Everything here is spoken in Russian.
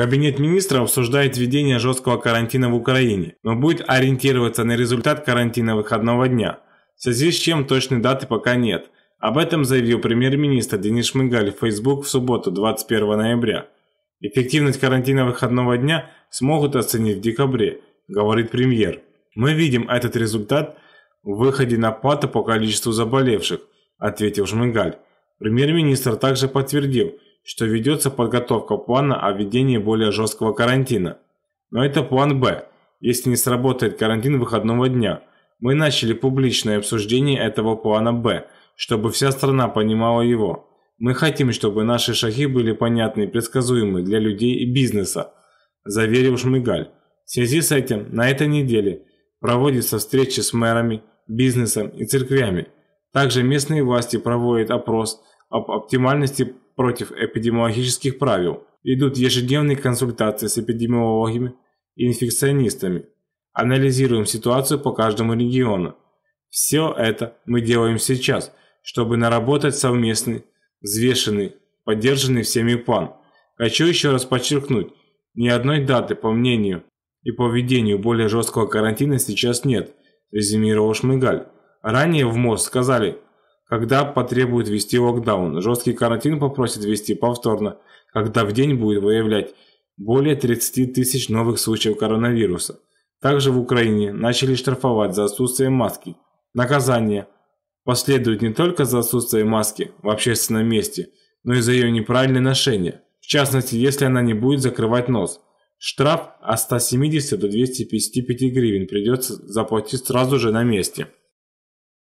Кабинет министров обсуждает введение жесткого карантина в Украине, но будет ориентироваться на результат карантина выходного дня, в связи с чем точной даты пока нет. Об этом заявил премьер-министр Денис Шмыгаль в Facebook в субботу 21 ноября. Эффективность карантина выходного дня смогут оценить в декабре, говорит премьер. Мы видим этот результат в выходе на плату по количеству заболевших, ответил Шмыгаль. Премьер-министр также подтвердил, что ведется подготовка плана о введении более жесткого карантина. Но это план «Б», если не сработает карантин выходного дня. Мы начали публичное обсуждение этого плана «Б», чтобы вся страна понимала его. Мы хотим, чтобы наши шаги были понятны и предсказуемы для людей и бизнеса, заверил Шмыгаль. В связи с этим на этой неделе проводятся встречи с мэрами, бизнесом и церквями. Также местные власти проводят опрос об оптимальности против эпидемиологических правил. Идут ежедневные консультации с эпидемиологами и инфекционистами. Анализируем ситуацию по каждому региону. Все это мы делаем сейчас, чтобы наработать совместный, взвешенный, поддержанный всеми план. Хочу еще раз подчеркнуть, ни одной даты, по мнению и поведению более жесткого карантина сейчас нет, резюмировал Шмыгаль. Ранее в МОЗ сказали, когда потребует ввести локдаун, жесткий карантин попросит ввести повторно, когда в день будет выявлять более 30 тысяч новых случаев коронавируса. Также в Украине начали штрафовать за отсутствие маски. Наказание последует не только за отсутствие маски в общественном месте, но и за ее неправильное ношение, в частности, если она не будет закрывать нос. Штраф от 170 до 255 гривен придется заплатить сразу же на месте.